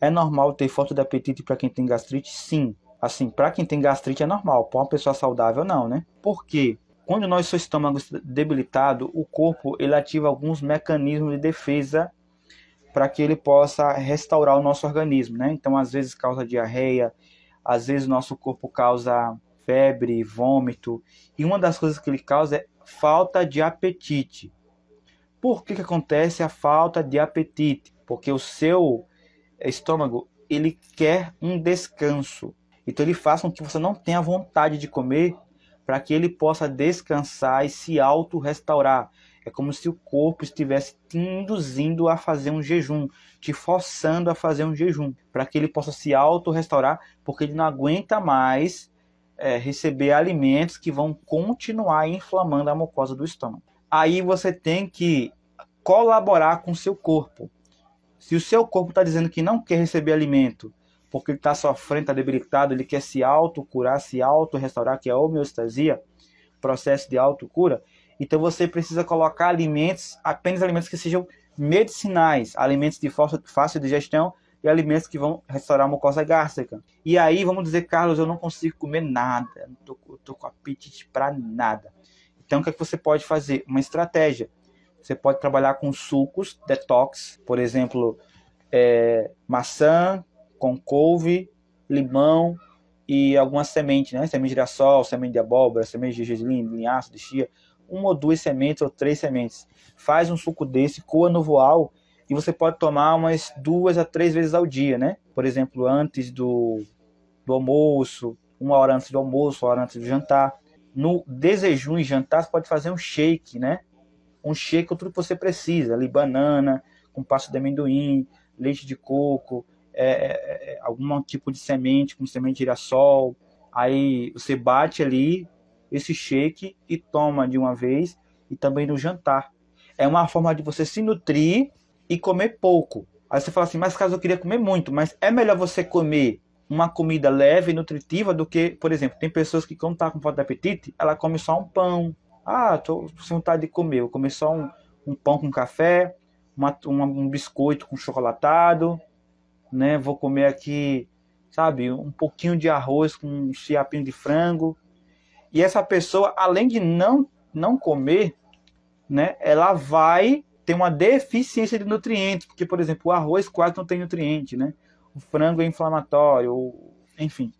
É normal ter falta de apetite para quem tem gastrite? Sim. Assim, para quem tem gastrite é normal, para uma pessoa saudável não, né? Por quê? Quando nós nosso estômago debilitado, o corpo ele ativa alguns mecanismos de defesa para que ele possa restaurar o nosso organismo, né? Então, às vezes causa diarreia, às vezes nosso corpo causa febre, vômito, e uma das coisas que ele causa é falta de apetite. Por que, que acontece a falta de apetite? Porque o seu é, estômago, ele quer um descanso. Então ele faz com que você não tenha vontade de comer para que ele possa descansar e se auto-restaurar. É como se o corpo estivesse te induzindo a fazer um jejum, te forçando a fazer um jejum, para que ele possa se auto-restaurar, porque ele não aguenta mais é, receber alimentos que vão continuar inflamando a mucosa do estômago. Aí você tem que colaborar com seu corpo. Se o seu corpo está dizendo que não quer receber alimento, porque ele está sofrendo, está debilitado, ele quer se autocurar, se auto-restaurar, que é a homeostasia, processo de autocura, então você precisa colocar alimentos, apenas alimentos que sejam medicinais, alimentos de fácil digestão e alimentos que vão restaurar a mucosa gástrica. E aí vamos dizer, Carlos, eu não consigo comer nada, não tô, tô com apetite para nada. Então o que, é que você pode fazer? Uma estratégia. Você pode trabalhar com sucos, detox, por exemplo, é, maçã com couve, limão e algumas sementes, né? Semente de girassol, semente de abóbora, semente de gergelim, linhaça, de chia. Uma ou duas sementes ou três sementes. Faz um suco desse, coa no voal e você pode tomar umas duas a três vezes ao dia, né? Por exemplo, antes do, do almoço, uma hora antes do almoço, uma hora antes do jantar. No desejum e jantar, você pode fazer um shake, né? um shake com tudo que você precisa, ali banana, com pasta de amendoim, leite de coco, é, é, é algum tipo de semente, como semente de girassol. Aí você bate ali esse shake e toma de uma vez e também no jantar. É uma forma de você se nutrir e comer pouco. Aí você fala assim, mas caso eu queria comer muito, mas é melhor você comer uma comida leve e nutritiva do que, por exemplo, tem pessoas que quando tá com falta de apetite, ela come só um pão, ah, tô sem vontade de comer. Vou comer só um, um pão com café, uma, uma, um biscoito com chocolatado, né? Vou comer aqui, sabe, um pouquinho de arroz com um fiapinho de frango. E essa pessoa, além de não, não comer, né? Ela vai ter uma deficiência de nutrientes, porque, por exemplo, o arroz quase não tem nutriente, né? O frango é inflamatório, enfim,